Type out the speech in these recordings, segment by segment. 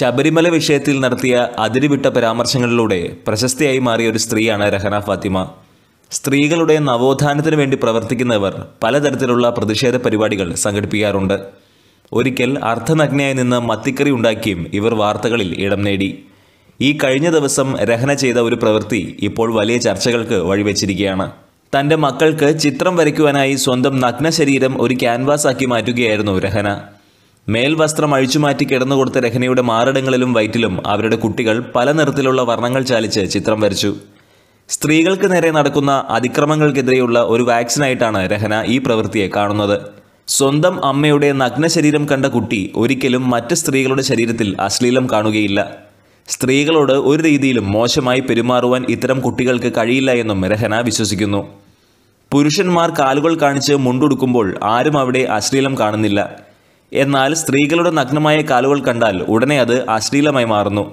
ശബരിമല വിഷയത്തിൽ നടത്തിയ അതിരുവിട്ട പരാമർശങ്ങളിലൂടെ പ്രശസ്തിയായി മാറിയ ഒരു സ്ത്രീയാണ് രഹന ഫാത്തിമ സ്ത്രീകളുടെ നവോത്ഥാനത്തിന് വേണ്ടി പ്രവർത്തിക്കുന്നവർ പലതരത്തിലുള്ള പ്രതിഷേധ പരിപാടികൾ സംഘടിപ്പിക്കാറുണ്ട് ഒരിക്കൽ അർദ്ധനഗ്നയായി നിന്ന് മത്തിക്കറി ഉണ്ടാക്കിയും ഇവർ വാർത്തകളിൽ ഇടം നേടി ഈ കഴിഞ്ഞ ദിവസം രഹന ചെയ്ത ഒരു പ്രവൃത്തി ഇപ്പോൾ വലിയ ചർച്ചകൾക്ക് വഴിവെച്ചിരിക്കുകയാണ് തൻ്റെ മക്കൾക്ക് ചിത്രം വരയ്ക്കുവാനായി സ്വന്തം നഗ്ന ശരീരം ഒരു ക്യാൻവാസാക്കി മാറ്റുകയായിരുന്നു രഹന മേൽവസ്ത്രം അഴിച്ചുമാറ്റി കിടന്നു കൊടുത്ത രഹനയുടെ മാറിടങ്ങളിലും വയറ്റിലും അവരുടെ കുട്ടികൾ പല നിറത്തിലുള്ള വർണ്ണങ്ങൾ ചാലിച്ച് ചിത്രം വരച്ചു സ്ത്രീകൾക്ക് നേരെ നടക്കുന്ന അതിക്രമങ്ങൾക്കെതിരെയുള്ള ഒരു വാക്സിനായിട്ടാണ് രഹന ഈ പ്രവൃത്തിയെ കാണുന്നത് സ്വന്തം അമ്മയുടെ നഗ്ന ശരീരം കണ്ട കുട്ടി ഒരിക്കലും മറ്റ് സ്ത്രീകളുടെ ശരീരത്തിൽ അശ്ലീലം കാണുകയില്ല സ്ത്രീകളോട് ഒരു രീതിയിലും മോശമായി പെരുമാറുവാൻ ഇത്തരം കുട്ടികൾക്ക് കഴിയില്ല എന്നും രഹന വിശ്വസിക്കുന്നു പുരുഷന്മാർ കാലുകൾ കാണിച്ച് മുണ്ടുടുക്കുമ്പോൾ ആരും അവിടെ അശ്ലീലം കാണുന്നില്ല എന്നാൽ സ്ത്രീകളുടെ നഗ്നമായ കാലുകൾ കണ്ടാൽ ഉടനെ അത് അശ്ലീലമായി മാറുന്നു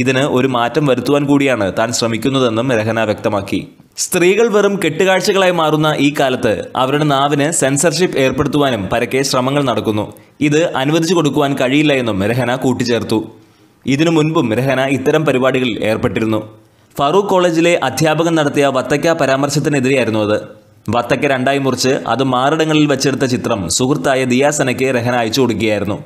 ഇതിന് ഒരു മാറ്റം വരുത്തുവാൻ കൂടിയാണ് താൻ ശ്രമിക്കുന്നതെന്നും രഹന വ്യക്തമാക്കി സ്ത്രീകൾ വെറും കെട്ടുകാഴ്ചകളായി മാറുന്ന ഈ കാലത്ത് അവരുടെ നാവിന് സെൻസർഷിപ്പ് ഏർപ്പെടുത്തുവാനും പരക്കെ ശ്രമങ്ങൾ നടക്കുന്നു ഇത് അനുവദിച്ചു കൊടുക്കുവാൻ കഴിയില്ല എന്നും രഹന കൂട്ടിച്ചേർത്തു ഇതിനു മുൻപും രഹന ഇത്തരം പരിപാടികളിൽ ഏർപ്പെട്ടിരുന്നു ഫറൂഖ് കോളേജിലെ അധ്യാപകൻ നടത്തിയ വത്തക്ക പരാമർശത്തിനെതിരെയായിരുന്നു അത് വത്തയ്ക്ക് രണ്ടായി മുറിച്ച് അത് മാറിടങ്ങളിൽ വെച്ചെടുത്ത ചിത്രം സുഹൃത്തായ ദിയാസനയ്ക്ക് രഹന അയച്ചു കൊടുക്കുകയായിരുന്നു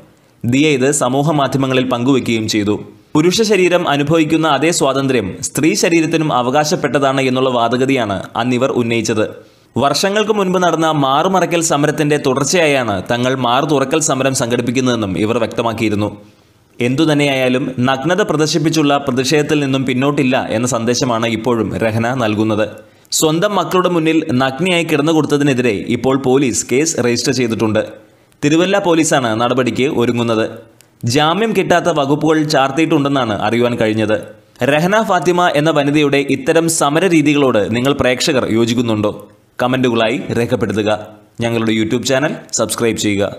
ദിയ ഇത് സമൂഹ മാധ്യമങ്ങളിൽ പങ്കുവെക്കുകയും ചെയ്തു പുരുഷ ശരീരം അനുഭവിക്കുന്ന അതേ സ്വാതന്ത്ര്യം സ്ത്രീ ശരീരത്തിനും അവകാശപ്പെട്ടതാണ് എന്നുള്ള വാദഗതിയാണ് അന്നിവർ ഉന്നയിച്ചത് വർഷങ്ങൾക്ക് മുൻപ് നടന്ന മാറുമറയ്ക്കൽ സമരത്തിന്റെ തുടർച്ചയായാണ് തങ്ങൾ മാറു തുറക്കൽ സമരം സംഘടിപ്പിക്കുന്നതെന്നും ഇവർ വ്യക്തമാക്കിയിരുന്നു എന്തുതന്നെയായാലും നഗ്നത പ്രദർശിപ്പിച്ചുള്ള പ്രതിഷേധത്തിൽ നിന്നും പിന്നോട്ടില്ല എന്ന സന്ദേശമാണ് ഇപ്പോഴും രഹന നൽകുന്നത് സ്വന്തം മക്കളുടെ മുന്നിൽ നഗ്നിയായി കിടന്നു കൊടുത്തതിനെതിരെ ഇപ്പോൾ പോലീസ് കേസ് രജിസ്റ്റർ ചെയ്തിട്ടുണ്ട് തിരുവല്ല പോലീസാണ് നടപടിക്ക് ഒരുങ്ങുന്നത് ജാമ്യം കിട്ടാത്ത വകുപ്പുകൾ ചാർത്തിയിട്ടുണ്ടെന്നാണ് അറിയുവാൻ കഴിഞ്ഞത് രഹന ഫാത്തിമ എന്ന വനിതയുടെ ഇത്തരം സമര രീതികളോട് നിങ്ങൾ പ്രേക്ഷകർ യോജിക്കുന്നുണ്ടോ കമൻറ്റുകളായി രേഖപ്പെടുത്തുക ഞങ്ങളുടെ യൂട്യൂബ് ചാനൽ സബ്സ്ക്രൈബ് ചെയ്യുക